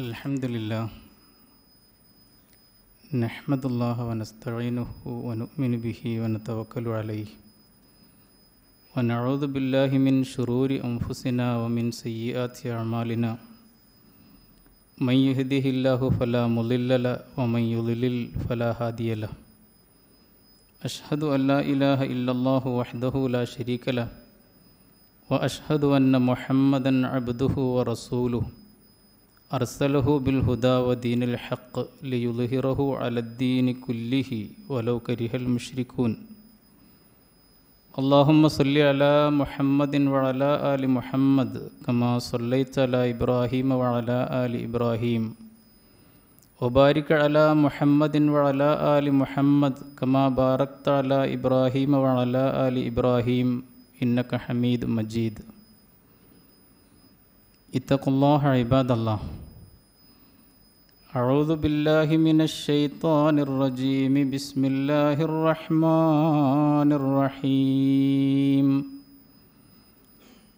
الحمد لله نحمد الله ونستعينه ونؤمن به ونتوكل عليه ونعوذ بالله من شرور أنفسنا ومن سيئات أعمالنا من يهده الله فلا مضل له ومن يضلل فلا هادي له أشهد أن لا إله إلا الله وحده لا شريك له وأشهد أن محمدا عبده ورسوله أرسله بالهدى ودين الحق ليظهره على الدين كله ولو كره المشركون اللهم صل على محمد وعلى آل محمد كما صليت على إبراهيم وعلى آل إبراهيم وبارك على محمد وعلى آل محمد كما باركت على إبراهيم وعلى آل إبراهيم إنك حميد مجيد اتقوا الله عباد الله أعوذ بالله من الشيطان الرجيم بسم الله الرحمن الرحيم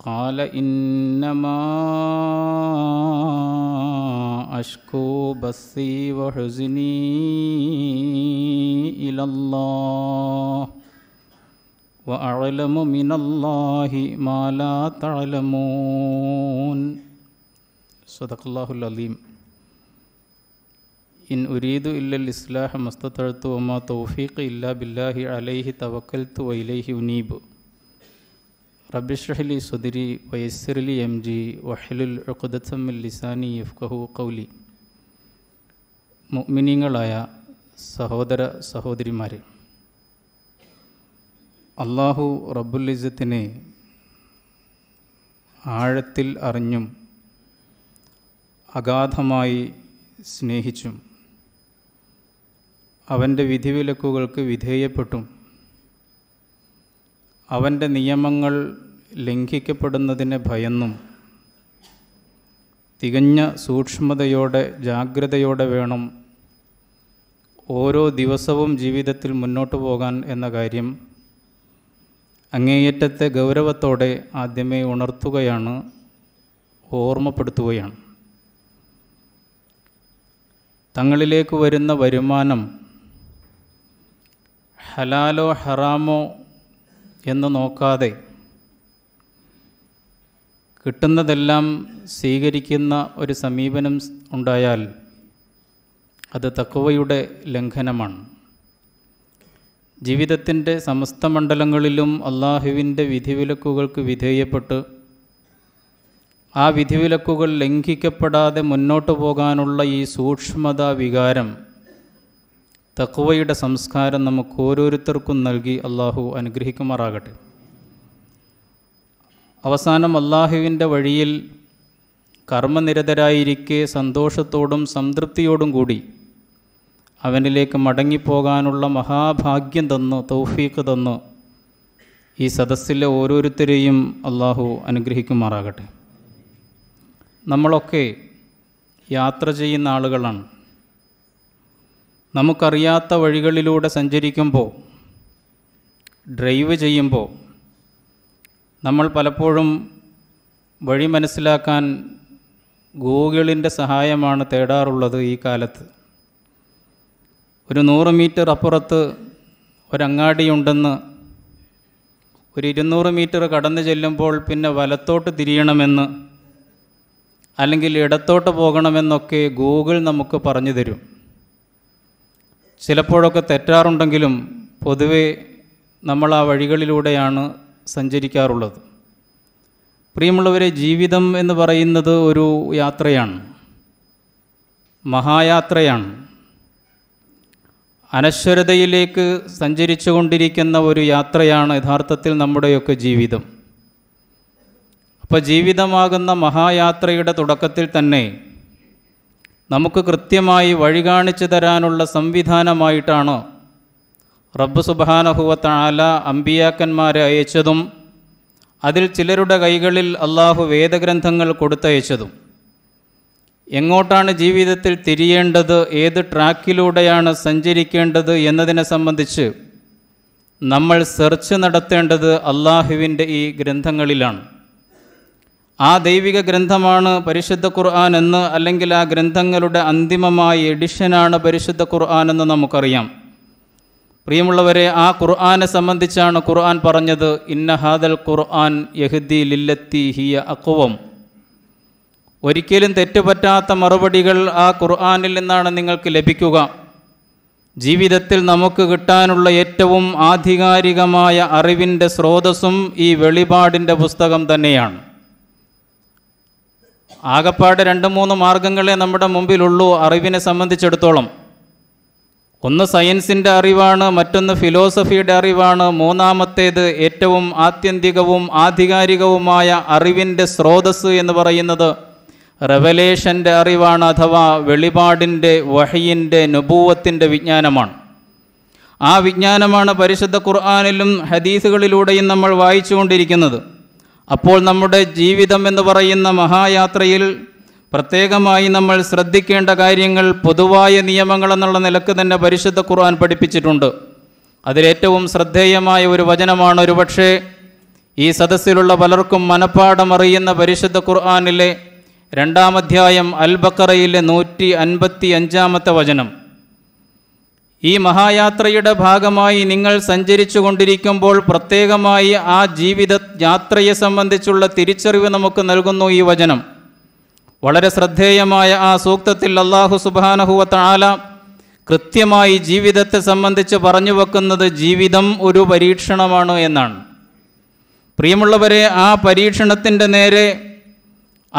قال إنما أشكو بثي وحزني إلى الله وأعلم من الله ما لا تعلمون صدق الله العظيم in ഉരീദു ഇല്ല ഇസ്ലാഹ മസ്തത്തഴുത്തു ഒമാ തൗഫീഖ് ഇല്ല ബില്ലാഹി അലൈഹി തവക്കൽത്തു വൈലൈഹി ഉനീബ് റബിഷ്ഹലി സുദിരി വയസ്സിറലി എം ജി വഹലുൽ ഉഖുദത്തമ്മിൽ ലിസാനി യഫ്കഹു കൗലി മുഅ്മിനീങ്ങളായ സഹോദര സഹോദരിമാരെ അള്ളാഹു റബ്ബുൽ ഇസത്തിനെ ആഴത്തിൽ അറിഞ്ഞും അഗാധമായി സ്നേഹിച്ചും അവൻ്റെ വിധിവിലക്കുകൾക്ക് വിധേയപ്പെട്ടും അവൻ്റെ നിയമങ്ങൾ ലംഘിക്കപ്പെടുന്നതിനെ ഭയന്നും തികഞ്ഞ സൂക്ഷ്മതയോടെ ജാഗ്രതയോടെ വേണം ഓരോ ദിവസവും ജീവിതത്തിൽ മുന്നോട്ട് പോകാൻ എന്ന കാര്യം അങ്ങേയറ്റത്തെ ഗൗരവത്തോടെ ആദ്യമേ ഉണർത്തുകയാണ് ഓർമ്മപ്പെടുത്തുകയാണ് തങ്ങളിലേക്ക് വരുന്ന വരുമാനം ഹലാലോ ഹറാമോ എന്ന് നോക്കാതെ കിട്ടുന്നതെല്ലാം സ്വീകരിക്കുന്ന ഒരു സമീപനം ഉണ്ടായാൽ അത് തക്കവയുടെ ലംഘനമാണ് ജീവിതത്തിൻ്റെ സമസ്ത മണ്ഡലങ്ങളിലും അള്ളാഹുവിൻ്റെ വിധിവിലക്കുകൾക്ക് വിധേയപ്പെട്ട് ആ വിധിവിലക്കുകൾ ലംഘിക്കപ്പെടാതെ മുന്നോട്ട് പോകാനുള്ള ഈ സൂക്ഷ്മതാ വികാരം തക്കുവയുടെ സംസ്കാരം നമുക്ക് ഓരോരുത്തർക്കും നൽകി അള്ളാഹു അനുഗ്രഹിക്കുമാറാകട്ടെ അവസാനം അള്ളാഹുവിൻ്റെ വഴിയിൽ കർമ്മനിരതരായിരിക്കെ സന്തോഷത്തോടും സംതൃപ്തിയോടും കൂടി അവനിലേക്ക് മടങ്ങിപ്പോകാനുള്ള മഹാഭാഗ്യം തന്ന് തൗഫീക്ക് തന്ന് ഈ സദസ്സിലെ ഓരോരുത്തരെയും അള്ളാഹു അനുഗ്രഹിക്കുമാറാകട്ടെ നമ്മളൊക്കെ യാത്ര ചെയ്യുന്ന ആളുകളാണ് നമുക്കറിയാത്ത വഴികളിലൂടെ സഞ്ചരിക്കുമ്പോൾ ഡ്രൈവ് ചെയ്യുമ്പോൾ നമ്മൾ പലപ്പോഴും വഴി മനസ്സിലാക്കാൻ ഗൂഗിളിൻ്റെ സഹായമാണ് തേടാറുള്ളത് ഈ കാലത്ത് ഒരു നൂറ് മീറ്റർ അപ്പുറത്ത് ഒരങ്ങാടിയുണ്ടെന്ന് ഒരു ഇരുന്നൂറ് മീറ്റർ കടന്നു ചെല്ലുമ്പോൾ പിന്നെ വലത്തോട്ട് തിരിയണമെന്ന് അല്ലെങ്കിൽ ഇടത്തോട്ട് പോകണമെന്നൊക്കെ ഗൂഗിൾ നമുക്ക് പറഞ്ഞു തരും ചിലപ്പോഴൊക്കെ തെറ്റാറുണ്ടെങ്കിലും പൊതുവെ നമ്മൾ ആ വഴികളിലൂടെയാണ് സഞ്ചരിക്കാറുള്ളത് പ്രിയമുള്ളവരെ ജീവിതം എന്ന് പറയുന്നത് ഒരു യാത്രയാണ് മഹായാത്രയാണ് അനശ്വരതയിലേക്ക് സഞ്ചരിച്ചു കൊണ്ടിരിക്കുന്ന ഒരു യാത്രയാണ് യഥാർത്ഥത്തിൽ നമ്മുടെയൊക്കെ ജീവിതം അപ്പോൾ ജീവിതമാകുന്ന മഹായാത്രയുടെ തുടക്കത്തിൽ തന്നെ നമുക്ക് കൃത്യമായി വഴി കാണിച്ചു തരാനുള്ള സംവിധാനമായിട്ടാണ് റബ്ബ് സുബാനഹുവത്താല അമ്പിയാക്കന്മാരെ അയച്ചതും അതിൽ ചിലരുടെ കൈകളിൽ അള്ളാഹു വേദഗ്രന്ഥങ്ങൾ കൊടുത്തയച്ചതും എങ്ങോട്ടാണ് ജീവിതത്തിൽ തിരിയേണ്ടത് ഏത് ട്രാക്കിലൂടെയാണ് സഞ്ചരിക്കേണ്ടത് എന്നതിനെ സംബന്ധിച്ച് നമ്മൾ സെർച്ച് നടത്തേണ്ടത് അള്ളാഹുവിൻ്റെ ഈ ഗ്രന്ഥങ്ങളിലാണ് ആ ദൈവിക ഗ്രന്ഥമാണ് പരിശുദ്ധ ഖുർആൻ എന്ന് അല്ലെങ്കിൽ ആ ഗ്രന്ഥങ്ങളുടെ അന്തിമമായ എഡിഷനാണ് പരിശുദ്ധ ഖുർആൻ എന്ന് നമുക്കറിയാം പ്രിയമുള്ളവരെ ആ ഖുർആനെ സംബന്ധിച്ചാണ് ഖുർആൻ പറഞ്ഞത് ഇന്ന ഹാദൽ ഖുർആൻ യഹ്ദി ലില്ലത്തി ഹിയ അക്കുവം ഒരിക്കലും തെറ്റുപറ്റാത്ത മറുപടികൾ ആ ഖുർആനിൽ നിന്നാണ് നിങ്ങൾക്ക് ലഭിക്കുക ജീവിതത്തിൽ നമുക്ക് കിട്ടാനുള്ള ഏറ്റവും ആധികാരികമായ അറിവിൻ്റെ സ്രോതസ്സും ഈ വെളിപാടിൻ്റെ പുസ്തകം തന്നെയാണ് ആകപ്പാട് രണ്ട് മൂന്ന് മാർഗങ്ങളെ നമ്മുടെ മുമ്പിലുള്ളൂ അറിവിനെ സംബന്ധിച്ചിടത്തോളം ഒന്ന് സയൻസിൻ്റെ അറിവാണ് മറ്റൊന്ന് ഫിലോസഫിയുടെ അറിവാണ് മൂന്നാമത്തേത് ഏറ്റവും ആത്യന്തികവും ആധികാരികവുമായ അറിവിൻ്റെ സ്രോതസ് എന്ന് പറയുന്നത് റെവലേഷൻ്റെ അറിവാണ് അഥവാ വെളിപാടിൻ്റെ വഹയിൻ്റെ നുപൂവത്തിൻ്റെ വിജ്ഞാനമാണ് ആ വിജ്ഞാനമാണ് പരിശുദ്ധ ഖുർആാനിലും ഹദീസുകളിലൂടെയും നമ്മൾ വായിച്ചുകൊണ്ടിരിക്കുന്നത് അപ്പോൾ നമ്മുടെ ജീവിതം എന്ന് പറയുന്ന മഹായാത്രയിൽ പ്രത്യേകമായി നമ്മൾ ശ്രദ്ധിക്കേണ്ട കാര്യങ്ങൾ പൊതുവായ നിയമങ്ങൾ എന്നുള്ള നിലക്ക് തന്നെ പരിശുദ്ധ ഖുർആൻ പഠിപ്പിച്ചിട്ടുണ്ട് അതിലേറ്റവും ശ്രദ്ധേയമായ ഒരു വചനമാണ് ഒരുപക്ഷെ ഈ സദസ്സിലുള്ള പലർക്കും മനഃപ്പാടം അറിയുന്ന പരിശുദ്ധ ഖുർആാനിലെ രണ്ടാമധ്യായം അൽ ബക്കറയിലെ നൂറ്റി അൻപത്തി അഞ്ചാമത്തെ വചനം ഈ മഹായാത്രയുടെ ഭാഗമായി നിങ്ങൾ സഞ്ചരിച്ചു കൊണ്ടിരിക്കുമ്പോൾ പ്രത്യേകമായി ആ ജീവിത യാത്രയെ സംബന്ധിച്ചുള്ള തിരിച്ചറിവ് നമുക്ക് നൽകുന്നു ഈ വചനം വളരെ ശ്രദ്ധേയമായ ആ സൂക്തത്തിൽ അള്ളാഹു സുബാനഹുവത്താല കൃത്യമായി ജീവിതത്തെ സംബന്ധിച്ച് പറഞ്ഞു വെക്കുന്നത് ജീവിതം ഒരു പരീക്ഷണമാണ് എന്നാണ് പ്രിയമുള്ളവരെ ആ പരീക്ഷണത്തിൻ്റെ നേരെ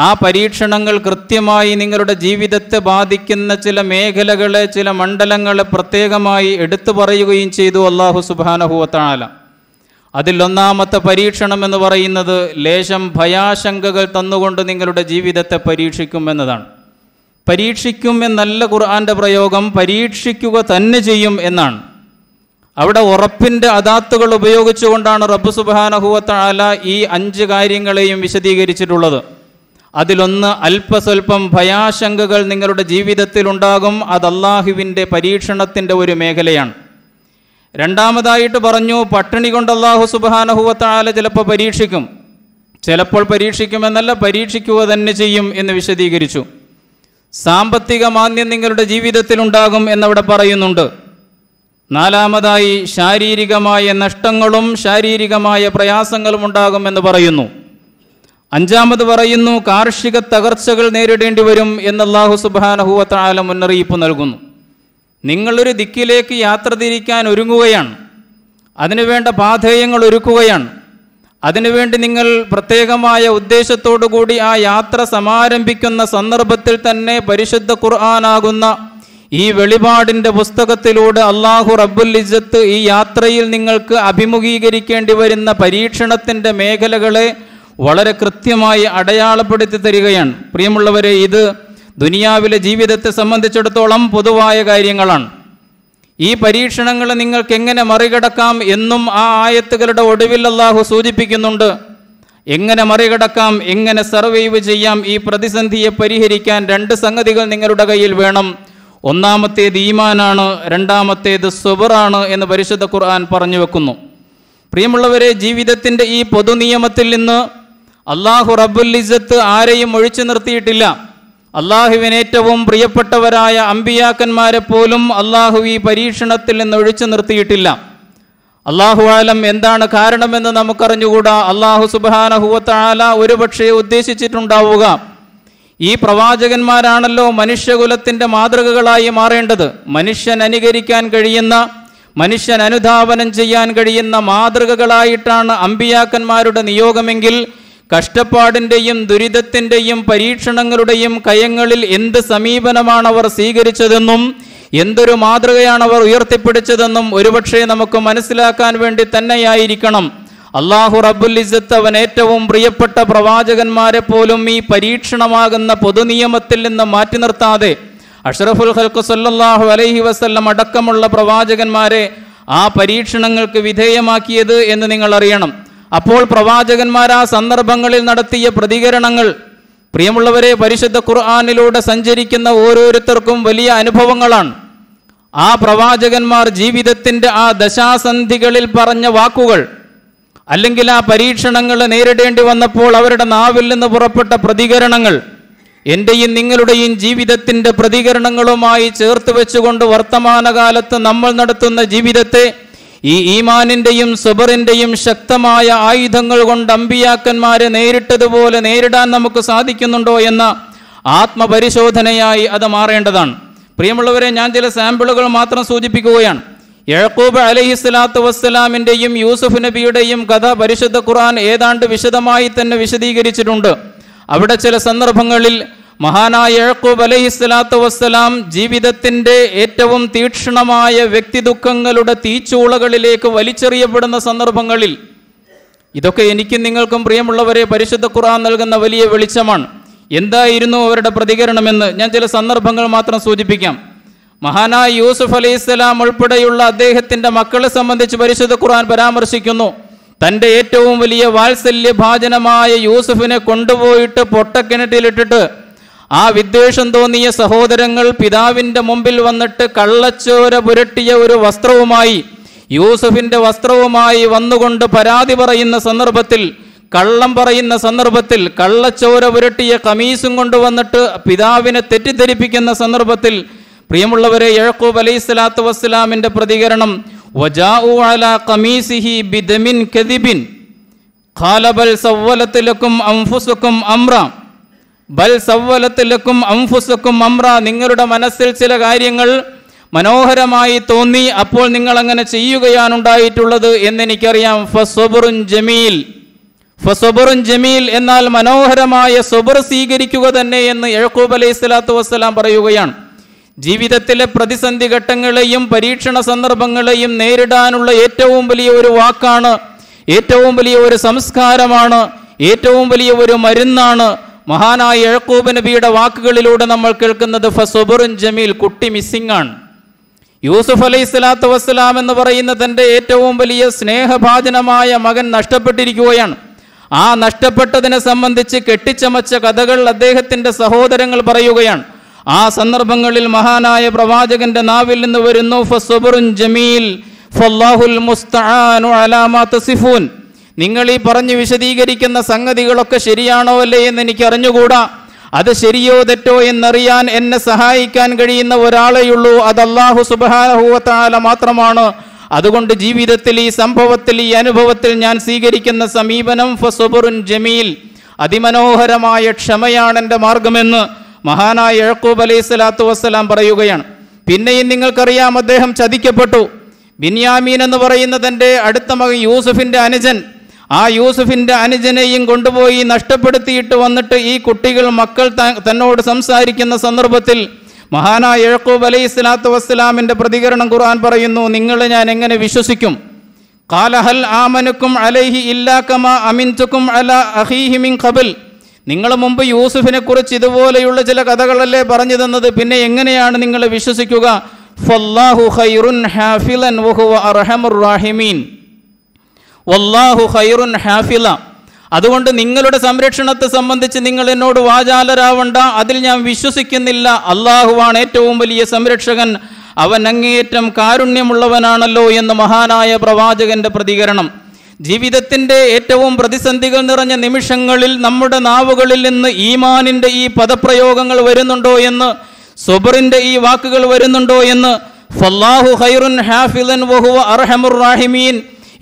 ആ പരീക്ഷണങ്ങൾ കൃത്യമായി നിങ്ങളുടെ ജീവിതത്തെ ബാധിക്കുന്ന ചില മേഖലകളെ ചില മണ്ഡലങ്ങളെ പ്രത്യേകമായി എടുത്തു പറയുകയും ചെയ്തു അള്ളാഹു സുബാനഹുവത്താല അതിലൊന്നാമത്തെ പരീക്ഷണം എന്ന് പറയുന്നത് ലേശം ഭയാശങ്കകൾ തന്നുകൊണ്ട് നിങ്ങളുടെ ജീവിതത്തെ പരീക്ഷിക്കും എന്നതാണ് പരീക്ഷിക്കും എന്നല്ല ഖുർആൻ്റെ പ്രയോഗം പരീക്ഷിക്കുക തന്നെ ചെയ്യും എന്നാണ് അവിടെ ഉറപ്പിൻ്റെ അദാത്തുകൾ ഉപയോഗിച്ചുകൊണ്ടാണ് റബ്ബു സുബാനഹുവത്താല ഈ അഞ്ച് കാര്യങ്ങളെയും വിശദീകരിച്ചിട്ടുള്ളത് അതിലൊന്ന് അല്പസ്വല്പം ഭയാശങ്കകൾ നിങ്ങളുടെ ജീവിതത്തിൽ ഉണ്ടാകും അത് അള്ളാഹുവിൻ്റെ പരീക്ഷണത്തിൻ്റെ ഒരു മേഖലയാണ് രണ്ടാമതായിട്ട് പറഞ്ഞു പട്ടിണി കൊണ്ട് അള്ളാഹു സുബാനഹുവത്താല ചിലപ്പോൾ പരീക്ഷിക്കും ചിലപ്പോൾ പരീക്ഷിക്കുമെന്നല്ല പരീക്ഷിക്കുക തന്നെ ചെയ്യും എന്ന് വിശദീകരിച്ചു സാമ്പത്തിക മാന്ദ്യം നിങ്ങളുടെ ജീവിതത്തിലുണ്ടാകും എന്നവിടെ പറയുന്നുണ്ട് നാലാമതായി ശാരീരികമായ നഷ്ടങ്ങളും ശാരീരികമായ പ്രയാസങ്ങളും ഉണ്ടാകുമെന്ന് പറയുന്നു അഞ്ചാമത് പറയുന്നു കാർഷിക തകർച്ചകൾ നേരിടേണ്ടി വരും അള്ളാഹു സുബാനഹുവത്താല മുന്നറിയിപ്പ് നൽകുന്നു നിങ്ങളൊരു ദിക്കിലേക്ക് യാത്ര തിരിക്കാൻ ഒരുങ്ങുകയാണ് അതിനുവേണ്ട പാധേയങ്ങൾ ഒരുക്കുകയാണ് അതിനുവേണ്ടി നിങ്ങൾ പ്രത്യേകമായ ഉദ്ദേശത്തോടു കൂടി ആ യാത്ര സമാരംഭിക്കുന്ന സന്ദർഭത്തിൽ തന്നെ പരിശുദ്ധ ഖുർആാനാകുന്ന ഈ വെളിപാടിൻ്റെ പുസ്തകത്തിലൂടെ അള്ളാഹു റബ്ബുൽ ഇജ്ജത്ത് ഈ യാത്രയിൽ നിങ്ങൾക്ക് അഭിമുഖീകരിക്കേണ്ടി വരുന്ന പരീക്ഷണത്തിൻ്റെ മേഖലകളെ വളരെ കൃത്യമായി അടയാളപ്പെടുത്തി തരികയാണ് പ്രിയമുള്ളവരെ ഇത് ദുനിയാവിലെ ജീവിതത്തെ സംബന്ധിച്ചിടത്തോളം പൊതുവായ കാര്യങ്ങളാണ് ഈ പരീക്ഷണങ്ങൾ നിങ്ങൾക്ക് എങ്ങനെ മറികടക്കാം എന്നും ആ ആയത്തുകളുടെ ഒടുവിൽ അള്ളാഹു സൂചിപ്പിക്കുന്നുണ്ട് എങ്ങനെ മറികടക്കാം എങ്ങനെ സർവൈവ് ചെയ്യാം ഈ പ്രതിസന്ധിയെ പരിഹരിക്കാൻ രണ്ട് സംഗതികൾ നിങ്ങളുടെ കയ്യിൽ വേണം ഒന്നാമത്തേത് ഈമാനാണ് രണ്ടാമത്തേത് സുബറാണ് എന്ന് പരിശുദ്ധ ഖുർആൻ പറഞ്ഞു വെക്കുന്നു പ്രിയമുള്ളവരെ ജീവിതത്തിൻ്റെ ഈ പൊതുനിയമത്തിൽ നിന്ന് അള്ളാഹു റബ്ബുലിസത്ത് ആരെയും ഒഴിച്ചു നിർത്തിയിട്ടില്ല അള്ളാഹുവിന് ഏറ്റവും പ്രിയപ്പെട്ടവരായ അമ്പിയാക്കന്മാരെ പോലും അള്ളാഹു ഈ പരീക്ഷണത്തിൽ നിന്ന് ഒഴിച്ചു നിർത്തിയിട്ടില്ല അള്ളാഹു ആലം എന്താണ് കാരണമെന്ന് നമുക്കറിഞ്ഞുകൂടാ അള്ളാഹു സുബാനഹുവത്താല ഒരുപക്ഷെ ഉദ്ദേശിച്ചിട്ടുണ്ടാവുക ഈ പ്രവാചകന്മാരാണല്ലോ മനുഷ്യകുലത്തിൻ്റെ മാതൃകകളായി മാറേണ്ടത് മനുഷ്യൻ അനുകരിക്കാൻ കഴിയുന്ന മനുഷ്യൻ അനുധാവനം ചെയ്യാൻ കഴിയുന്ന മാതൃകകളായിട്ടാണ് അമ്പിയാക്കന്മാരുടെ നിയോഗമെങ്കിൽ കഷ്ടപ്പാടിൻ്റെയും ദുരിതത്തിൻ്റെയും പരീക്ഷണങ്ങളുടെയും കയങ്ങളിൽ എന്ത് സമീപനമാണ് അവർ സ്വീകരിച്ചതെന്നും എന്തൊരു മാതൃകയാണ് അവർ ഉയർത്തിപ്പിടിച്ചതെന്നും ഒരുപക്ഷെ നമുക്ക് മനസ്സിലാക്കാൻ വേണ്ടി തന്നെയായിരിക്കണം അള്ളാഹു റബ്ബുൽ ഇസത്ത് അവൻ ഏറ്റവും പ്രിയപ്പെട്ട പ്രവാചകന്മാരെ പോലും ഈ പരീക്ഷണമാകുന്ന പൊതുനിയമത്തിൽ നിന്ന് മാറ്റി നിർത്താതെ അഷ്റഫുൽ ഹൽക്കു സല്ലാഹു അലൈഹി വസ്ല്ലം അടക്കമുള്ള പ്രവാചകന്മാരെ ആ പരീക്ഷണങ്ങൾക്ക് വിധേയമാക്കിയത് എന്ന് നിങ്ങൾ അറിയണം അപ്പോൾ പ്രവാചകന്മാർ ആ സന്ദർഭങ്ങളിൽ നടത്തിയ പ്രതികരണങ്ങൾ പ്രിയമുള്ളവരെ പരിശുദ്ധ ഖുർആാനിലൂടെ സഞ്ചരിക്കുന്ന ഓരോരുത്തർക്കും വലിയ അനുഭവങ്ങളാണ് ആ പ്രവാചകന്മാർ ജീവിതത്തിൻ്റെ ആ ദശാസന്ധികളിൽ പറഞ്ഞ വാക്കുകൾ അല്ലെങ്കിൽ ആ പരീക്ഷണങ്ങൾ നേരിടേണ്ടി വന്നപ്പോൾ അവരുടെ നാവിൽ നിന്ന് പുറപ്പെട്ട പ്രതികരണങ്ങൾ എൻ്റെയും നിങ്ങളുടെയും ജീവിതത്തിൻ്റെ പ്രതികരണങ്ങളുമായി ചേർത്ത് വെച്ചുകൊണ്ട് വർത്തമാനകാലത്ത് നമ്മൾ നടത്തുന്ന ജീവിതത്തെ ഈ ഈമാനിന്റെയും സുബറിന്റെയും ശക്തമായ ആയുധങ്ങൾ കൊണ്ട് അമ്പിയാക്കന്മാരെ നേരിട്ടതുപോലെ നേരിടാൻ നമുക്ക് സാധിക്കുന്നുണ്ടോ എന്ന ആത്മപരിശോധനയായി അത് മാറേണ്ടതാണ് പ്രിയമുള്ളവരെ ഞാൻ ചില സാമ്പിളുകൾ മാത്രം സൂചിപ്പിക്കുകയാണ് യഴക്കൂബ് അലഹി സ്വലാത്തു വസ്സലാമിൻ്റെയും യൂസുഫ് നബിയുടെയും കഥ പരിശുദ്ധ ഖുർആൻ ഏതാണ്ട് വിശദമായി തന്നെ വിശദീകരിച്ചിട്ടുണ്ട് അവിടെ ചില സന്ദർഭങ്ങളിൽ മഹാനായ യഴക്കൂബ് അലൈഹി സ്വലാത്തു വസ്സലാം ജീവിതത്തിൻ്റെ ഏറ്റവും തീക്ഷണമായ വ്യക്തി ദുഃഖങ്ങളുടെ തീച്ചൂളകളിലേക്ക് വലിച്ചെറിയപ്പെടുന്ന സന്ദർഭങ്ങളിൽ ഇതൊക്കെ എനിക്കും നിങ്ങൾക്കും പ്രിയമുള്ളവരെ പരിശുദ്ധ ഖുർആൻ നൽകുന്ന വലിയ വെളിച്ചമാണ് എന്തായിരുന്നു അവരുടെ പ്രതികരണമെന്ന് ഞാൻ ചില സന്ദർഭങ്ങൾ മാത്രം സൂചിപ്പിക്കാം മഹാനായ യൂസുഫ് അലൈഹി സ്വലാം ഉൾപ്പെടെയുള്ള അദ്ദേഹത്തിൻ്റെ മക്കളെ സംബന്ധിച്ച് പരിശുദ്ധ ഖുർആൻ പരാമർശിക്കുന്നു തൻ്റെ ഏറ്റവും വലിയ വാത്സല്യഭാജനമായ യൂസുഫിനെ കൊണ്ടുപോയിട്ട് പൊട്ടക്കിണറ്റിലിട്ടിട്ട് ആ വിദ്വേഷം തോന്നിയ സഹോദരങ്ങൾ പിതാവിൻ്റെ മുമ്പിൽ വന്നിട്ട് കള്ളച്ചോര പുരട്ടിയ ഒരു വസ്ത്രവുമായി യൂസഫിൻ്റെ വസ്ത്രവുമായി വന്നുകൊണ്ട് പരാതി പറയുന്ന സന്ദർഭത്തിൽ കള്ളം പറയുന്ന സന്ദർഭത്തിൽ കള്ളച്ചോര പുരട്ടിയ കമീസും കൊണ്ടുവന്നിട്ട് പിതാവിനെ തെറ്റിദ്ധരിപ്പിക്കുന്ന സന്ദർഭത്തിൽ പ്രിയമുള്ളവരെ യഴക്കൂബ് അലൈഹി സ്വലാത്തു വസ്സലാമിൻ്റെ പ്രതികരണം ും അംഫുസുക്കും അമ്രാം ബൽ സവ്വലത്തിലക്കും അംഫുസക്കും അമ്ര നിങ്ങളുടെ മനസ്സിൽ ചില കാര്യങ്ങൾ മനോഹരമായി തോന്നി അപ്പോൾ നിങ്ങൾ അങ്ങനെ ചെയ്യുകയാണ് ഉണ്ടായിട്ടുള്ളത് എന്നെനിക്കറിയാം ഫസ്വബുറുൻ ജമീൽ ഫസ്വബുറുൻ ജമീൽ എന്നാൽ മനോഹരമായ സ്വബർ സ്വീകരിക്കുക തന്നെ എന്ന് യഴക്കൂബ് അലൈഹി സ്വലാത്തു വസ്സലാം പറയുകയാണ് ജീവിതത്തിലെ പ്രതിസന്ധി ഘട്ടങ്ങളെയും പരീക്ഷണ സന്ദർഭങ്ങളെയും നേരിടാനുള്ള ഏറ്റവും വലിയ ഒരു വാക്കാണ് ഏറ്റവും വലിയ ഒരു സംസ്കാരമാണ് ഏറ്റവും വലിയ ഒരു മരുന്നാണ് മഹാനായ എഴക്കൂബ് നബിയുടെ വാക്കുകളിലൂടെ നമ്മൾ കേൾക്കുന്നത് ഫസുബറുൻ ജമീൽ കുട്ടി മിസ്സിംഗ് ആണ് യൂസുഫ് അലൈഹി സ്വലാത്തു വസ്സലാം എന്ന് പറയുന്ന തൻ്റെ ഏറ്റവും വലിയ സ്നേഹഭാജനമായ മകൻ നഷ്ടപ്പെട്ടിരിക്കുകയാണ് ആ നഷ്ടപ്പെട്ടതിനെ സംബന്ധിച്ച് കെട്ടിച്ചമച്ച കഥകൾ അദ്ദേഹത്തിൻ്റെ സഹോദരങ്ങൾ പറയുകയാണ് ആ സന്ദർഭങ്ങളിൽ മഹാനായ പ്രവാചകന്റെ നാവിൽ നിന്ന് വരുന്നു ഫസുബറുൻ ജമീൽ ഫല്ലാഹുൽ മുസ്തആനു അലാമാ തസിഫൂൻ നിങ്ങൾ ഈ പറഞ്ഞു വിശദീകരിക്കുന്ന സംഗതികളൊക്കെ ശരിയാണോ അല്ലേ എന്ന് എനിക്ക് അറിഞ്ഞുകൂടാ അത് ശരിയോ തെറ്റോ എന്നറിയാൻ എന്നെ സഹായിക്കാൻ കഴിയുന്ന ഒരാളെയുള്ളൂ അത് അള്ളാഹു സുബാനഹൂവത്താല മാത്രമാണ് അതുകൊണ്ട് ജീവിതത്തിൽ ഈ സംഭവത്തിൽ ഈ അനുഭവത്തിൽ ഞാൻ സ്വീകരിക്കുന്ന സമീപനം ഫസുബുറുൻ ജമീൽ അതിമനോഹരമായ ക്ഷമയാണ് എൻ്റെ മാർഗമെന്ന് മഹാനായ എഴക്കൂബ് അലൈഹി സ്വലാത്തു വസ്സലാം പറയുകയാണ് പിന്നെയും നിങ്ങൾക്കറിയാം അദ്ദേഹം ചതിക്കപ്പെട്ടു ബിന്യാമീൻ എന്ന് പറയുന്ന അടുത്ത മകൻ യൂസുഫിൻ്റെ അനുജൻ ആ യൂസഫിൻ്റെ അനുജനെയും കൊണ്ടുപോയി നഷ്ടപ്പെടുത്തിയിട്ട് വന്നിട്ട് ഈ കുട്ടികൾ മക്കൾ തന്നോട് സംസാരിക്കുന്ന സന്ദർഭത്തിൽ മഹാനായ എഴക്കൂബ് അലൈഹി സ്വലാത്തു വസ്സലാമിൻ്റെ പ്രതികരണം ഖുർആൻ പറയുന്നു നിങ്ങളെ ഞാൻ എങ്ങനെ വിശ്വസിക്കും കാലഹൽ ആമനുക്കും അലൈഹി ഇല്ലാക്കമ അമിൻതുക്കും അല അഹീഹിമിൻ ഖബൽ നിങ്ങൾ മുമ്പ് യൂസുഫിനെ കുറിച്ച് ഇതുപോലെയുള്ള ചില കഥകളല്ലേ പറഞ്ഞു തന്നത് പിന്നെ എങ്ങനെയാണ് നിങ്ങൾ വിശ്വസിക്കുക ഫല്ലാഹു ഖൈറുൻ ഹാഫിലൻ വഹുവ അർഹമുർ വല്ലാഹു ഹൈറുൻ ഹാഫില അതുകൊണ്ട് നിങ്ങളുടെ സംരക്ഷണത്തെ സംബന്ധിച്ച് നിങ്ങൾ എന്നോട് വാചാലരാവണ്ട അതിൽ ഞാൻ വിശ്വസിക്കുന്നില്ല അള്ളാഹുവാണ് ഏറ്റവും വലിയ സംരക്ഷകൻ അവൻ അങ്ങേയറ്റം കാരുണ്യമുള്ളവനാണല്ലോ എന്ന് മഹാനായ പ്രവാചകന്റെ പ്രതികരണം ജീവിതത്തിൻ്റെ ഏറ്റവും പ്രതിസന്ധികൾ നിറഞ്ഞ നിമിഷങ്ങളിൽ നമ്മുടെ നാവുകളിൽ നിന്ന് ഈമാനിൻ്റെ ഈ പദപ്രയോഗങ്ങൾ വരുന്നുണ്ടോ എന്ന് സൊബറിൻ്റെ ഈ വാക്കുകൾ വരുന്നുണ്ടോ എന്ന് ഫല്ലാഹു ഹൈറുൻ ഹാഫിലൻ വഹുവ അർഹമുറാഹിമീൻ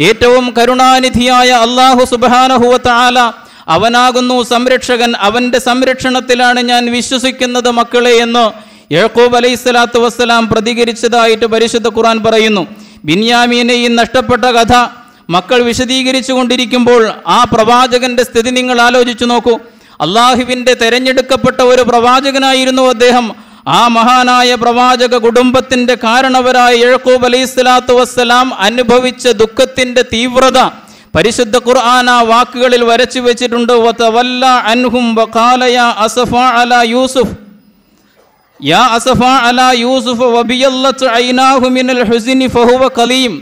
ഏറ്റവും കരുണാനിധിയായ അള്ളാഹു സുബാനഹുവത്ത അവനാകുന്നു സംരക്ഷകൻ അവൻ്റെ സംരക്ഷണത്തിലാണ് ഞാൻ വിശ്വസിക്കുന്നത് മക്കളെ എന്ന് യഹൂബ് അലൈഹി സ്വലാത്തു വസ്സലാം പ്രതികരിച്ചതായിട്ട് പരിശുദ്ധ ഖുറാൻ പറയുന്നു ബിന്യാമീനെ ഈ നഷ്ടപ്പെട്ട കഥ മക്കൾ വിശദീകരിച്ചു കൊണ്ടിരിക്കുമ്പോൾ ആ പ്രവാചകന്റെ സ്ഥിതി നിങ്ങൾ ആലോചിച്ചു നോക്കൂ അള്ളാഹുവിന്റെ തെരഞ്ഞെടുക്കപ്പെട്ട ഒരു പ്രവാചകനായിരുന്നു അദ്ദേഹം ആ മഹാനായ പ്രവാചക കുടുംബത്തിന്റെ കാരണവരായ യഴക്കൂബ് അലൈഹി സ്വലാത്തു വസ്സലാം അനുഭവിച്ച ദുഃഖത്തിന്റെ തീവ്രത പരിശുദ്ധ ഖുർആൻ ആ വാക്കുകളിൽ വരച്ചു വെച്ചിട്ടുണ്ട് അൻഹും അസഫ അലാ യൂസുഫ് യാ അസഫ അല യൂസുഫ് ഫഹുവ കലീം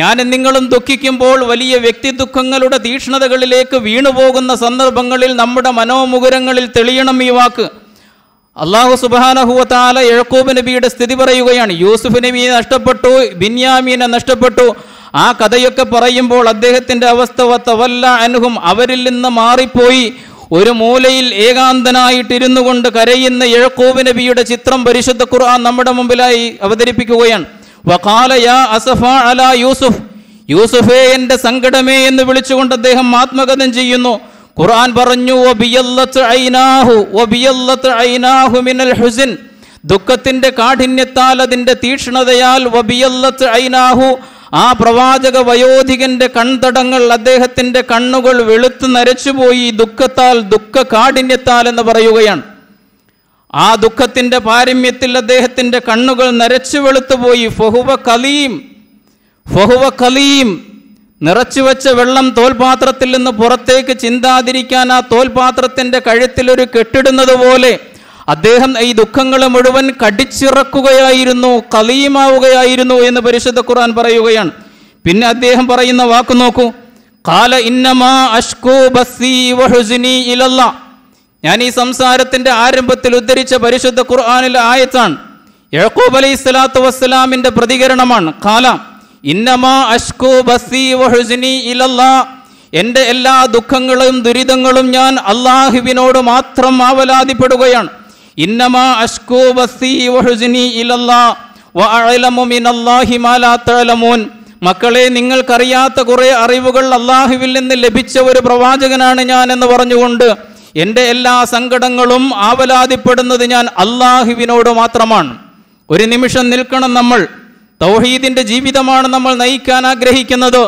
ഞാനും നിങ്ങളും ദുഃഖിക്കുമ്പോൾ വലിയ വ്യക്തി ദുഃഖങ്ങളുടെ തീക്ഷ്ണതകളിലേക്ക് വീണുപോകുന്ന സന്ദർഭങ്ങളിൽ നമ്മുടെ മനോമുകുരങ്ങളിൽ തെളിയണം ഈ വാക്ക് അള്ളാഹു സുബാനഹുവത്താല എഴക്കൂബ് നബിയുടെ സ്ഥിതി പറയുകയാണ് യൂസുഫ് നബി നഷ്ടപ്പെട്ടു ബിന്യാമീനെ നഷ്ടപ്പെട്ടു ആ കഥയൊക്കെ പറയുമ്പോൾ അദ്ദേഹത്തിന്റെ അവസ്ഥ വത്തവല്ല അനുഹും അവരിൽ നിന്ന് മാറിപ്പോയി ഒരു മൂലയിൽ ഏകാന്തനായിട്ടിരുന്നു കൊണ്ട് കരയുന്ന എഴക്കൂബ് നബിയുടെ ചിത്രം പരിശുദ്ധ ഖുർആൻ നമ്മുടെ മുമ്പിലായി അവതരിപ്പിക്കുകയാണ് യാ അസഫ അലാ യൂസുഫ് യൂസുഫേ എന്റെ സങ്കടമേ എന്ന് വിളിച്ചുകൊണ്ട് അദ്ദേഹം ആത്മകഥം ചെയ്യുന്നു ഖുർആൻ പറഞ്ഞു മിനൽ ഹുസ്ൻ ദുഃഖത്തിന്റെ കാഠിന്യത്താൽ അതിന്റെ തീക്ഷ്ണതയാൽ വബിയല്ലത്ത് ഐനാഹു ആ പ്രവാചക വയോധികന്റെ കൺതടങ്ങൾ അദ്ദേഹത്തിന്റെ കണ്ണുകൾ വെളുത്ത് നരച്ചുപോയി ദുഃഖത്താൽ ദുഃഖ കാഠിന്യത്താൽ എന്ന് പറയുകയാണ് ആ ദുഃഖത്തിന്റെ പാരമ്യത്തിൽ അദ്ദേഹത്തിന്റെ കണ്ണുകൾ നരച്ചു വെളുത്തുപോയി ഫഹുവ കലീം ഫഹുവ കലീം നിറച്ചുവെച്ച വെള്ളം തോൽപാത്രത്തിൽ നിന്ന് പുറത്തേക്ക് ചിന്താതിരിക്കാൻ ആ തോൽപാത്രത്തിൻ്റെ കഴുത്തിലൊരു കെട്ടിടുന്നത് പോലെ അദ്ദേഹം ഈ ദുഃഖങ്ങൾ മുഴുവൻ കടിച്ചിറക്കുകയായിരുന്നു കലീമാവുകയായിരുന്നു എന്ന് പരിശുദ്ധ ഖുർആൻ പറയുകയാണ് പിന്നെ അദ്ദേഹം പറയുന്ന വാക്ക് നോക്കൂ കാല ഇന്നമാ അഷ്കൂ ബസ്സി വഹുസിനി ഇലല്ല ഞാൻ ഈ സംസാരത്തിൻ്റെ ആരംഭത്തിൽ ഉദ്ധരിച്ച പരിശുദ്ധ ഖുർആാനിലെ ആയത്താണ് യഹൂബ് അലൈഹി സ്വലാത്തു വസ്സലാമിൻ്റെ പ്രതികരണമാണ് കാല ഇന്നമാ അഷ്കു ബസി വഹുസ്നി ഇലല്ലാ എൻ്റെ എല്ലാ ദുഃഖങ്ങളും ദുരിതങ്ങളും ഞാൻ അള്ളാഹുവിനോട് മാത്രം ആവലാതിപ്പെടുകയാണ് ഇന്നമാ അഷ്കു ബസി വഹുസിനി ഇലല്ലാ തഅലമൂൻ മക്കളെ നിങ്ങൾക്കറിയാത്ത കുറേ അറിവുകൾ അള്ളാഹുവിൽ നിന്ന് ലഭിച്ച ഒരു പ്രവാചകനാണ് ഞാൻ എന്ന് പറഞ്ഞുകൊണ്ട് എൻ്റെ എല്ലാ സങ്കടങ്ങളും ആവലാതിപ്പെടുന്നത് ഞാൻ അള്ളാഹുവിനോട് മാത്രമാണ് ഒരു നിമിഷം നിൽക്കണം നമ്മൾ തൗഹീദിന്റെ ജീവിതമാണ് നമ്മൾ നയിക്കാൻ ആഗ്രഹിക്കുന്നത്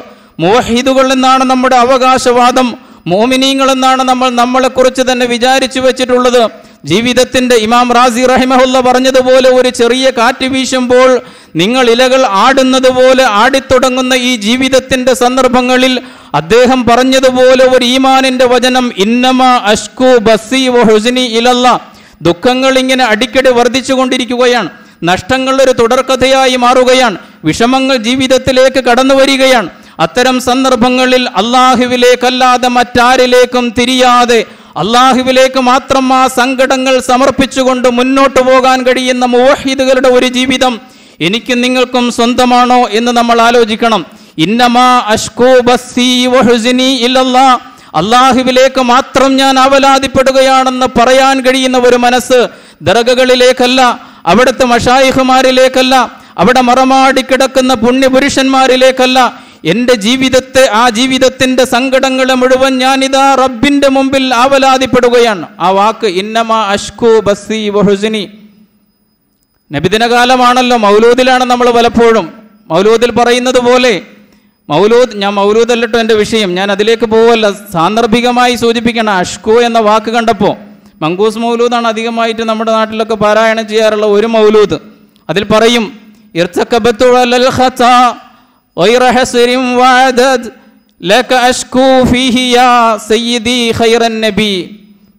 മോഹീദുകൾ എന്നാണ് നമ്മുടെ അവകാശവാദം മോമിനീങ്ങൾ എന്നാണ് നമ്മൾ നമ്മളെക്കുറിച്ച് തന്നെ വിചാരിച്ചു വെച്ചിട്ടുള്ളത് ജീവിതത്തിന്റെ ഇമാം റാസി റഹിമഹുല്ല പറഞ്ഞതുപോലെ ഒരു ചെറിയ കാറ്റ് വീശുമ്പോൾ നിങ്ങൾ ഇലകൾ ആടുന്നത് പോലെ ആടിത്തുടങ്ങുന്ന ഈ ജീവിതത്തിന്റെ സന്ദർഭങ്ങളിൽ അദ്ദേഹം പറഞ്ഞതുപോലെ ഒരു ഈമാനിന്റെ വചനം ഇന്നമ അഷ്കു ബസ്സി ഹുസിനി ഇലല്ല ദുഃഖങ്ങൾ ഇങ്ങനെ അടിക്കടി വർദ്ധിച്ചു കൊണ്ടിരിക്കുകയാണ് നഷ്ടങ്ങളൊരു തുടർക്കഥയായി മാറുകയാണ് വിഷമങ്ങൾ ജീവിതത്തിലേക്ക് കടന്നു വരികയാണ് അത്തരം സന്ദർഭങ്ങളിൽ അള്ളാഹുവിലേക്കല്ലാതെ മറ്റാരിലേക്കും തിരിയാതെ അള്ളാഹുവിലേക്ക് മാത്രം ആ സങ്കടങ്ങൾ സമർപ്പിച്ചുകൊണ്ട് മുന്നോട്ട് പോകാൻ കഴിയുന്ന മോഹിദുകളുടെ ഒരു ജീവിതം എനിക്ക് നിങ്ങൾക്കും സ്വന്തമാണോ എന്ന് നമ്മൾ ആലോചിക്കണം ഇന്നമാ അഷ്കോ ബസ്സി ഇല്ലല്ലാ അള്ളാഹുവിലേക്ക് മാത്രം ഞാൻ അവലാതിപ്പെടുകയാണെന്ന് പറയാൻ കഴിയുന്ന ഒരു മനസ്സ് ദർഗകളിലേക്കല്ല അവിടുത്തെ മഷായിഹുമാരിലേക്കല്ല അവിടെ മറമാടി കിടക്കുന്ന പുണ്യപുരുഷന്മാരിലേക്കല്ല എൻ്റെ ജീവിതത്തെ ആ ജീവിതത്തിൻ്റെ സങ്കടങ്ങളെ മുഴുവൻ ഇതാ റബ്ബിൻ്റെ മുമ്പിൽ ആവലാതിപ്പെടുകയാണ് ആ വാക്ക് ഇന്നമ അഷ്കു ബസ്സി വഹുസിനി നബിദിന കാലമാണല്ലോ മൗലൂദിലാണ് നമ്മൾ പലപ്പോഴും മൗലൂദിൽ പറയുന്നത് പോലെ മൗലൂദ് ഞാൻ മൗലൂദ് അല്ലട്ടോ എൻ്റെ വിഷയം ഞാൻ അതിലേക്ക് പോവല്ല സാന്ദർഭികമായി സൂചിപ്പിക്കണം അഷ്കു എന്ന വാക്ക് കണ്ടപ്പോൾ മങ്കൂസ് മൗലൂദാണ് അധികമായിട്ട് നമ്മുടെ നാട്ടിലൊക്കെ പാരായണം ചെയ്യാറുള്ള ഒരു മൗലൂദ് അതിൽ പറയും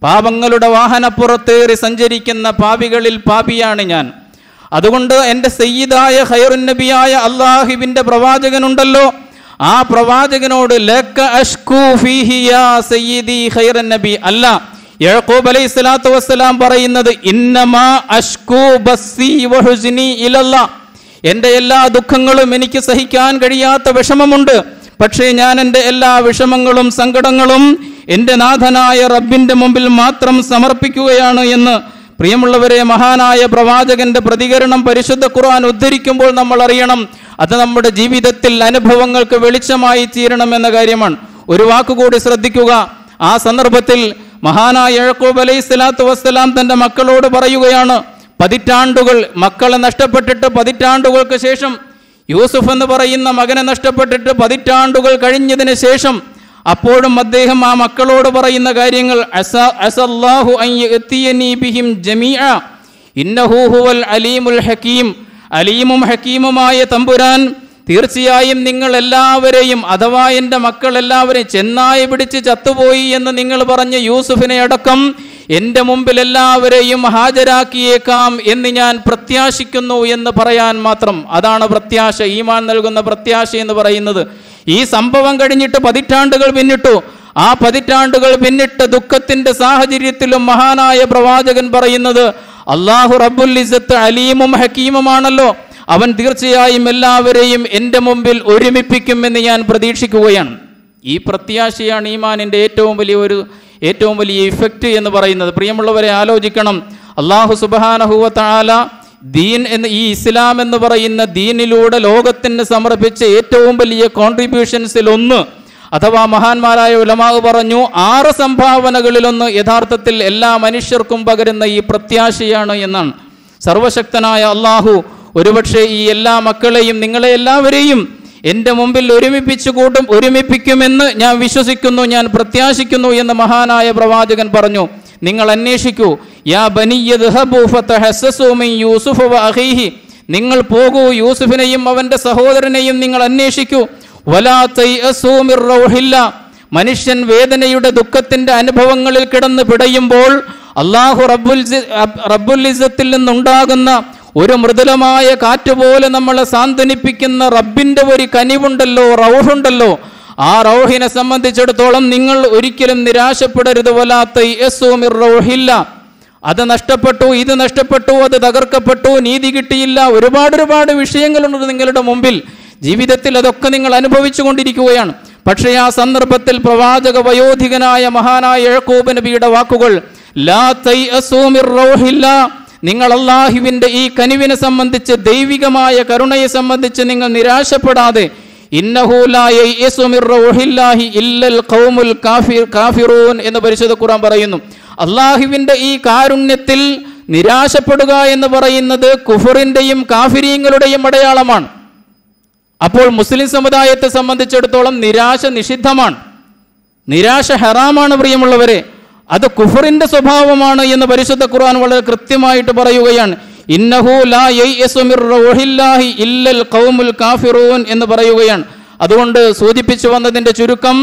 പാപങ്ങളുടെ വാഹനപ്പുറത്തേറി സഞ്ചരിക്കുന്ന പാപികളിൽ പാപിയാണ് ഞാൻ അതുകൊണ്ട് എൻ്റെ സയ്യിദായ ഹൈറുൻ നബിയായ അള്ളാഹിബിൻ്റെ പ്രവാചകനുണ്ടല്ലോ ആ പ്രവാചകനോട് ലക്ക അഷ്കു ഫീഹിയ സയ്യിദി ഹൈറൻ നബി അല്ല യഴക്കൂബ് അലൈഹി സ്വലാത്തു വസ്സലാം പറയുന്നത് ഇന്നമാ അഷ്കൂ ബസ്സി വഹുസിനി ഇലല്ല എൻ്റെ എല്ലാ ദുഃഖങ്ങളും എനിക്ക് സഹിക്കാൻ കഴിയാത്ത വിഷമമുണ്ട് പക്ഷേ ഞാൻ എൻ്റെ എല്ലാ വിഷമങ്ങളും സങ്കടങ്ങളും എൻ്റെ നാഥനായ റബ്ബിൻ്റെ മുമ്പിൽ മാത്രം സമർപ്പിക്കുകയാണ് എന്ന് പ്രിയമുള്ളവരെ മഹാനായ പ്രവാചകന്റെ പ്രതികരണം പരിശുദ്ധ ഖുർആൻ ഉദ്ധരിക്കുമ്പോൾ നമ്മൾ അറിയണം അത് നമ്മുടെ ജീവിതത്തിൽ അനുഭവങ്ങൾക്ക് വെളിച്ചമായി തീരണം എന്ന കാര്യമാണ് ഒരു വാക്കുകൂടി ശ്രദ്ധിക്കുക ആ സന്ദർഭത്തിൽ മഹാനായ യഴക്കൂബ് അലൈഹി സ്വലാത്തു വസ്സലാം തൻ്റെ മക്കളോട് പറയുകയാണ് പതിറ്റാണ്ടുകൾ മക്കളെ നഷ്ടപ്പെട്ടിട്ട് പതിറ്റാണ്ടുകൾക്ക് ശേഷം യൂസുഫ് എന്ന് പറയുന്ന മകനെ നഷ്ടപ്പെട്ടിട്ട് പതിറ്റാണ്ടുകൾ കഴിഞ്ഞതിന് ശേഷം അപ്പോഴും അദ്ദേഹം ആ മക്കളോട് പറയുന്ന കാര്യങ്ങൾ ബിഹിം ജമീഅ അലീമുൽ ഹക്കീം അലീമും ഹക്കീമുമായ തമ്പുരാൻ തീർച്ചയായും നിങ്ങൾ എല്ലാവരെയും അഥവാ എൻ്റെ മക്കളെല്ലാവരെയും ചെന്നായി പിടിച്ച് ചത്തുപോയി എന്ന് നിങ്ങൾ പറഞ്ഞ യൂസുഫിനെ അടക്കം എൻ്റെ മുമ്പിൽ എല്ലാവരെയും ഹാജരാക്കിയേക്കാം എന്ന് ഞാൻ പ്രത്യാശിക്കുന്നു എന്ന് പറയാൻ മാത്രം അതാണ് പ്രത്യാശ ഈമാൻ നൽകുന്ന പ്രത്യാശ എന്ന് പറയുന്നത് ഈ സംഭവം കഴിഞ്ഞിട്ട് പതിറ്റാണ്ടുകൾ പിന്നിട്ടു ആ പതിറ്റാണ്ടുകൾ പിന്നിട്ട് ദുഃഖത്തിൻ്റെ സാഹചര്യത്തിലും മഹാനായ പ്രവാചകൻ പറയുന്നത് അള്ളാഹു റബ്ബുൽ ഇസത്ത് അലീമും ഹക്കീമുമാണല്ലോ അവൻ തീർച്ചയായും എല്ലാവരെയും എൻ്റെ മുമ്പിൽ ഒരുമിപ്പിക്കുമെന്ന് ഞാൻ പ്രതീക്ഷിക്കുകയാണ് ഈ പ്രത്യാശയാണ് ഈമാനിൻ്റെ ഏറ്റവും വലിയ ഒരു ഏറ്റവും വലിയ ഇഫക്റ്റ് എന്ന് പറയുന്നത് പ്രിയമുള്ളവരെ ആലോചിക്കണം അള്ളാഹു സുബാനഹുവ താല ദീൻ എന്ന് ഈ ഇസ്ലാം എന്ന് പറയുന്ന ദീനിലൂടെ ലോകത്തിന് സമർപ്പിച്ച ഏറ്റവും വലിയ കോൺട്രിബ്യൂഷൻസിൽ ഒന്ന് അഥവാ മഹാന്മാരായ ഉലമാവ് പറഞ്ഞു ആറ് സംഭാവനകളിലൊന്ന് യഥാർത്ഥത്തിൽ എല്ലാ മനുഷ്യർക്കും പകരുന്ന ഈ പ്രത്യാശയാണ് എന്നാണ് സർവശക്തനായ അള്ളാഹു ഒരുപക്ഷെ ഈ എല്ലാ മക്കളെയും നിങ്ങളെ എല്ലാവരെയും എൻ്റെ മുമ്പിൽ ഒരുമിപ്പിച്ച് കൂട്ടും ഒരുമിപ്പിക്കുമെന്ന് ഞാൻ വിശ്വസിക്കുന്നു ഞാൻ പ്രത്യാശിക്കുന്നു എന്ന് മഹാനായ പ്രവാചകൻ പറഞ്ഞു നിങ്ങൾ അന്വേഷിക്കൂ യാ യൂസുഫ് നിങ്ങൾ പോകൂ യൂസുഫിനെയും അവന്റെ സഹോദരനെയും നിങ്ങൾ അന്വേഷിക്കൂ വലാ മനുഷ്യൻ വേദനയുടെ ദുഃഖത്തിൻ്റെ അനുഭവങ്ങളിൽ കിടന്ന് പിടയുമ്പോൾ അള്ളാഹു റബ്ബുൽ റബ്ബുൽ ഇസത്തിൽ നിന്നുണ്ടാകുന്ന ഒരു മൃദുലമായ കാറ്റ് പോലെ നമ്മളെ സാന്ത്വനിപ്പിക്കുന്ന റബ്ബിൻ്റെ ഒരു കനിവുണ്ടല്ലോ റൗഹുണ്ടല്ലോ ആ റൗഹിനെ സംബന്ധിച്ചിടത്തോളം നിങ്ങൾ ഒരിക്കലും നിരാശപ്പെടരുത് വല്ലാത്ത റൗഹില്ല അത് നഷ്ടപ്പെട്ടു ഇത് നഷ്ടപ്പെട്ടു അത് തകർക്കപ്പെട്ടു നീതി കിട്ടിയില്ല ഒരുപാട് ഒരുപാട് വിഷയങ്ങളുണ്ട് നിങ്ങളുടെ മുമ്പിൽ ജീവിതത്തിൽ അതൊക്കെ നിങ്ങൾ അനുഭവിച്ചു കൊണ്ടിരിക്കുകയാണ് പക്ഷേ ആ സന്ദർഭത്തിൽ പ്രവാചക വയോധികനായ മഹാനായ യഴക്കൂബ് നബിയുടെ വാക്കുകൾ ലാ തൈ അസൂമിർ റൗഹില്ല നിങ്ങൾ അള്ളാഹുവിൻ്റെ ഈ കനിവിനെ സംബന്ധിച്ച് ദൈവികമായ കരുണയെ സംബന്ധിച്ച് നിങ്ങൾ നിരാശപ്പെടാതെ കാഫിറൂൻ എന്ന് പരിശുദ്ധ ഖുറാൻ പറയുന്നു അള്ളാഹുവിൻ്റെ ഈ കാരുണ്യത്തിൽ നിരാശപ്പെടുക എന്ന് പറയുന്നത് കുഫറിൻ്റെയും കാഫിരീങ്ങളുടെയും അടയാളമാണ് അപ്പോൾ മുസ്ലിം സമുദായത്തെ സംബന്ധിച്ചിടത്തോളം നിരാശ നിഷിദ്ധമാണ് നിരാശ ഹറാമാണ് പ്രിയമുള്ളവരെ അത് കുഫറിന്റെ സ്വഭാവമാണ് എന്ന് പരിശുദ്ധ ഖുർആൻ വളരെ കൃത്യമായിട്ട് പറയുകയാണ് ഇന്നഹു ലാ ഇല്ലൽ ഖൗമുൽ കാഫിറൂൻ എന്ന് പറയുകയാണ് അതുകൊണ്ട് സൂചിപ്പിച്ചു വന്നതിന്റെ ചുരുക്കം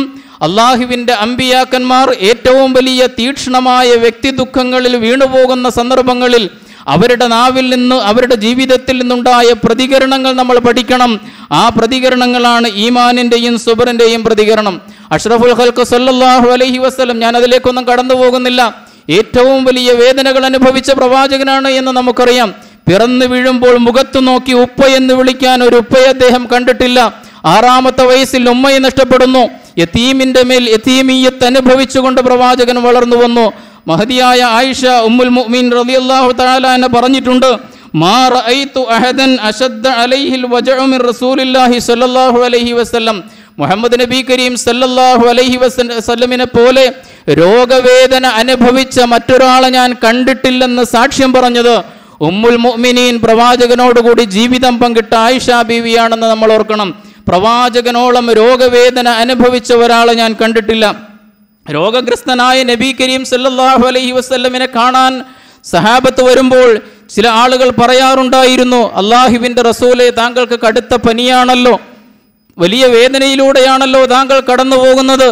അള്ളാഹുവിന്റെ അമ്പിയാക്കന്മാർ ഏറ്റവും വലിയ തീക്ഷ്ണമായ വ്യക്തി ദുഃഖങ്ങളിൽ വീണുപോകുന്ന സന്ദർഭങ്ങളിൽ അവരുടെ നാവിൽ നിന്ന് അവരുടെ ജീവിതത്തിൽ നിന്നുണ്ടായ പ്രതികരണങ്ങൾ നമ്മൾ പഠിക്കണം ആ പ്രതികരണങ്ങളാണ് ഈമാനിൻ്റെയും സുബറിൻ്റെയും പ്രതികരണം അഷ്റഫുൽ ഹൽക്ക് സല്ലാഹു അലഹി വസ്ലം ഞാൻ അതിലേക്കൊന്നും കടന്നു പോകുന്നില്ല ഏറ്റവും വലിയ വേദനകൾ അനുഭവിച്ച പ്രവാചകനാണ് എന്ന് നമുക്കറിയാം പിറന്നു വീഴുമ്പോൾ മുഖത്തു നോക്കി ഉപ്പ എന്ന് വിളിക്കാൻ ഒരു ഉപ്പയെ അദ്ദേഹം കണ്ടിട്ടില്ല ആറാമത്തെ വയസ്സിൽ ഉമ്മയെ നഷ്ടപ്പെടുന്നു യത്തീമിന്റെ മേൽ യത്തീമീയത്ത് അനുഭവിച്ചുകൊണ്ട് പ്രവാചകൻ വളർന്നു വന്നു മഹതിയായ ആയിഷ ഉമ്മുൽ മുഅ്മിൻ റളിയല്ലാഹു തആല എന്നെ പറഞ്ഞിട്ടുണ്ട് മാ റഅയ്തു അഹദൻ അശദ്ദ അലൈഹിൽ വജഉ മിൻ റസൂലില്ലാഹി സ്വല്ലല്ലാഹു അലൈഹി വസല്ലം മുഹമ്മദ് നബി കരീം സല്ലല്ലാഹു അലൈഹി വസല്ലമിനെ പോലെ രോഗവേദന അനുഭവിച്ച മറ്റൊരാളെ ഞാൻ കണ്ടിട്ടില്ലെന്ന് സാക്ഷ്യം പറഞ്ഞത് ഉമ്മുൽ മുഅ്മിനീൻ പ്രവാചകനോടുകൂടി ജീവിതം പങ്കിട്ട ആയിഷ ബീവിയാണെന്ന് നമ്മൾ ഓർക്കണം പ്രവാചകനോളം രോഗവേദന അനുഭവിച്ച ഒരാളെ ഞാൻ കണ്ടിട്ടില്ല രോഗഗ്രസ്തനായ നബി കരീം സല്ലാഹു അലൈഹി വസ്ല്ലമിനെ കാണാൻ സഹാബത്ത് വരുമ്പോൾ ചില ആളുകൾ പറയാറുണ്ടായിരുന്നു അള്ളാഹുവിൻ്റെ റസൂലെ താങ്കൾക്ക് കടുത്ത പനിയാണല്ലോ വലിയ വേദനയിലൂടെയാണല്ലോ താങ്കൾ കടന്നു പോകുന്നത്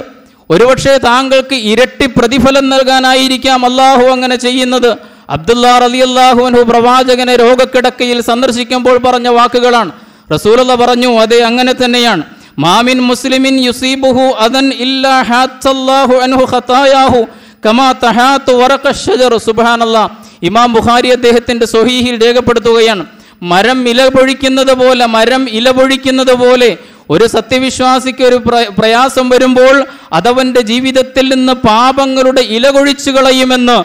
ഒരുപക്ഷെ താങ്കൾക്ക് ഇരട്ടി പ്രതിഫലം നൽകാനായിരിക്കാം അള്ളാഹു അങ്ങനെ ചെയ്യുന്നത് അബ്ദുല്ലാ റലി അള്ളാഹുവിനു പ്രവാചകനെ രോഗക്കിടക്കയിൽ സന്ദർശിക്കുമ്പോൾ പറഞ്ഞ വാക്കുകളാണ് റസൂലല്ല പറഞ്ഞു അതെ അങ്ങനെ തന്നെയാണ് മാമിൻ മുസ്ലിമിൻ യുസീബുഹു അദൻ ഇല്ലാ ഹാത്തല്ലാഹു അൻഹു ഖതായാഹു കമാ തഹാത്ത് വറക്ക ഷജർ ഇമാം ബുഖാരി അദ്ദേഹത്തിന്റെ സൊഹീഹിൽ രേഖപ്പെടുത്തുകയാണ് മരം ഇലപൊഴിക്കുന്നത് പോലെ മരം ഇലപൊഴിക്കുന്നത് പോലെ ഒരു സത്യവിശ്വാസിക്ക് ഒരു പ്രയാസം വരുമ്പോൾ അതവന്റെ ജീവിതത്തിൽ നിന്ന് പാപങ്ങളുടെ ഇലകൊഴിച്ചു കളയുമെന്ന്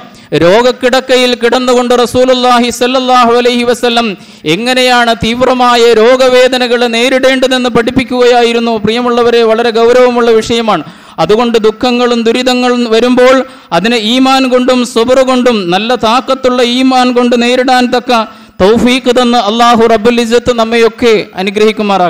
രോഗക്കിടക്കയിൽ കിടന്നുകൊണ്ട് റസൂലുല്ലാഹി സല്ലാഹു അലൈഹി വസ്ല്ലം എങ്ങനെയാണ് തീവ്രമായ രോഗവേദനകൾ നേരിടേണ്ടതെന്ന് പഠിപ്പിക്കുകയായിരുന്നു പ്രിയമുള്ളവരെ വളരെ ഗൗരവമുള്ള വിഷയമാണ് അതുകൊണ്ട് ദുഃഖങ്ങളും ദുരിതങ്ങളും വരുമ്പോൾ അതിനെ ഈമാൻ കൊണ്ടും സുബർ കൊണ്ടും നല്ല താക്കത്തുള്ള ഈമാൻ കൊണ്ട് നേരിടാൻ തക്ക തൗഫീഖ് തന്ന് അള്ളാഹു റബ്ബുൽ ഇജത്ത് നമ്മയൊക്കെ അനുഗ്രഹിക്കുമാറാക്കും